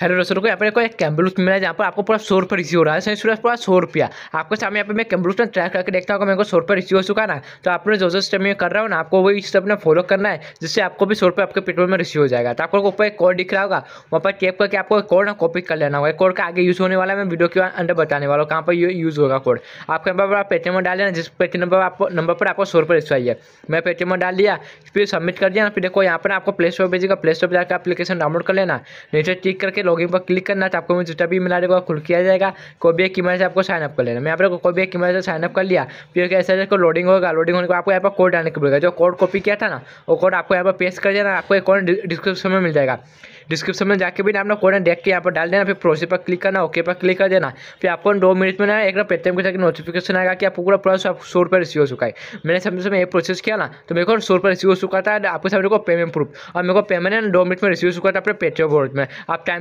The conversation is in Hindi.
हेलो दोस्तों को यहाँ पर एक कैम्बलूस मिला है जहाँ पर आपको पूरा सौ रुपये रिसीव हो रहा है सही सूर्य पूरा सौ रुपया आपके सामने यहाँ पे मैं कैम्बलूस में ट्रैक करके देखता हूँ मेरे को सौ रुपये रिसीव हो चुका ना तो आपने जो जो स्टेप में कर रहा हो ना आपको वही स्टेप ने फॉलो करना है जिससे आपको भी सौ रुपये आपके पेट्रोल में रिसीव हो जाएगा तो आपको ऊपर एक कोड दिख रहा होगा वहाँ पर टेप करके आपको कोड ना कॉपी कर लेना होगा कोड का आगे यूज़ होने वाला है मैं वीडियो के अंदर बताने वाला हूँ कहाँ पर यूज़ होगा कोड आपके नंबर पर आप पेटीएम में डाल लेना जिस पेटीएम नंबर आपको नंबर पर आपको सौ रुपये रिसीव आइए मैं पेटीएम में डाल दिया फिर सबमिट कर दिया फिर देखो यहाँ पर आपको प्ले स्टोर भेजेगा प्ले स्टोर पर जाकर एप्लीकेशन डाउनलोड कर लेना नीचे टिक करके करके लॉगिन पर क्लिक करना तो आपको जितना भी मिला रहेगा खुल किया जाएगा कोई भी एक मदद से आपको साइनअप कर लेना मैं आपको कोई भी एक मदद से साइनअप कर लिया फिर कैसे जैसे लोडिंग होगा लोडिंग होने को आपको यहाँ पर कोड डालने को पड़ेगा जो कोड कॉपी किया था ना वो कोड आपको यहाँ पर पेस्ट कर देना आपको एक कोड डिस्क्रिप्शन में मिल जाएगा डिस्क्रिप्शन में जाके भी ना अपना कोड देख के यहाँ पर डाल देना फिर प्रोसेस पर क्लिक करना ओके पर क्लिक कर देना फिर आपको दो मिनट में ना एक ना पेटीएम के जाकर नोटिफिकेशन आएगा कि आपको पूरा प्रोसेस आप सौ रुपये रिसीव हो चुका है मैंने समझ समय ये प्रोसेस किया ना तो मेरे को सौ रुपये रिसीव हो चुका था आपके सामने को पेमेंट प्रूफ और मेरे को पेमेंट है ना दो मिनट में रिसीव हो चुका था अपने पेटीएम वॉलेट में आप टाइम